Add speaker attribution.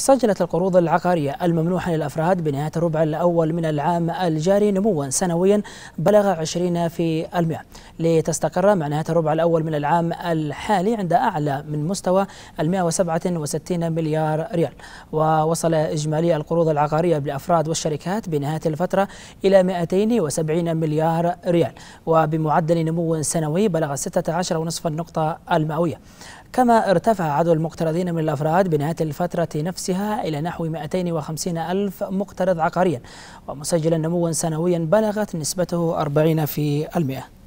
Speaker 1: سجلت القروض العقارية الممنوحة للأفراد بنهاية الربع الأول من العام الجاري نموا سنويا بلغ 20 في المئة لتستقر مع نهاية الربع الأول من العام الحالي عند أعلى من مستوى 167 مليار ريال ووصل إجمالي القروض العقارية بالأفراد والشركات بنهاية الفترة إلى 270 مليار ريال وبمعدل نمو سنوي بلغ 16.5 النقطة المئوية كما ارتفع عدد المقترضين من الأفراد بنهاية الفترة نفسها إلى نحو 250 ألف مقترض عقاريا ومسجلا نموا سنويا بلغت نسبته 40% في المئة